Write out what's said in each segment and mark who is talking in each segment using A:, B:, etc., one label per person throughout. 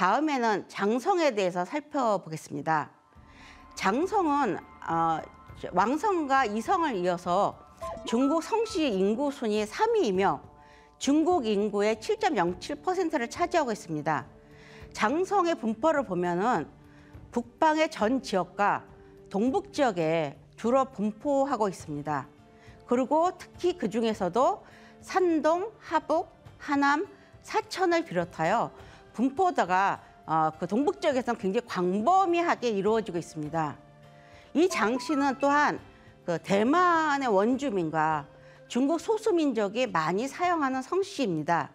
A: 다음에는 장성에 대해서 살펴보겠습니다. 장성은 어, 왕성과 이성을 이어서 중국 성씨 인구 순위 3위이며 중국 인구의 7.07%를 차지하고 있습니다. 장성의 분포를 보면은 북방의 전 지역과 동북 지역에 주로 분포하고 있습니다. 그리고 특히 그 중에서도 산동, 하북, 하남, 사천을 비롯하여 분포도가 어, 그 동북 지역에서는 굉장히 광범위하게 이루어지고 있습니다. 이 장씨는 또한 그 대만의 원주민과 중국 소수민족이 많이 사용하는 성씨입니다.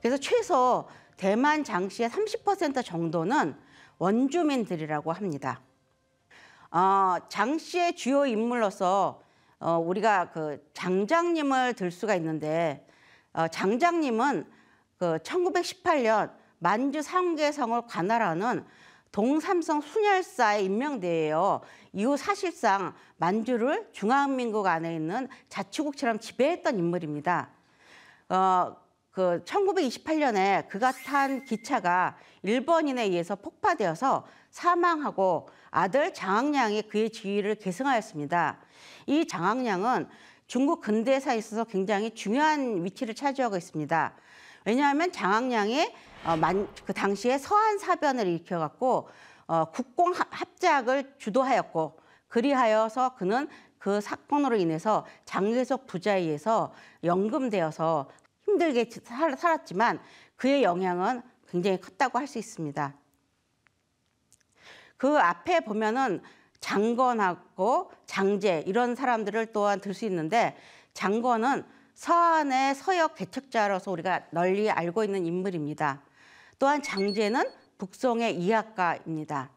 A: 그래서 최소 대만 장씨의 30% 정도는 원주민들이라고 합니다. 어, 장씨의 주요 인물로서 어, 우리가 그 장장님을 들 수가 있는데 어, 장장님은 그 1918년 만주 상계성을 관할하는 동삼성 순열사에 임명되어 이후 사실상 만주를 중앙민국 안에 있는 자치국처럼 지배했던 인물입니다. 어, 그 1928년에 그가 탄 기차가 일본인에 의해서 폭파되어서 사망하고 아들 장학량이 그의 지위를 계승하였습니다. 이 장학량은 중국 근대사에 있어서 굉장히 중요한 위치를 차지하고 있습니다. 왜냐하면 장학량이 어, 만, 그 당시에 서한 사변을 일으켜갖고 어, 국공 합작을 주도하였고 그리하여서 그는 그 사건으로 인해서 장례석 부자위에서 연금되어서 힘들게 살, 살았지만 그의 영향은 굉장히 컸다고 할 수 있습니다. 그 앞에 보면은 장건하고 장제 이런 사람들을 또한 들 수 있는데 장건은 서한의 서역 개척자로서 우리가 널리 알고 있는 인물입니다. 또한 장제는 북송의 이학가입니다.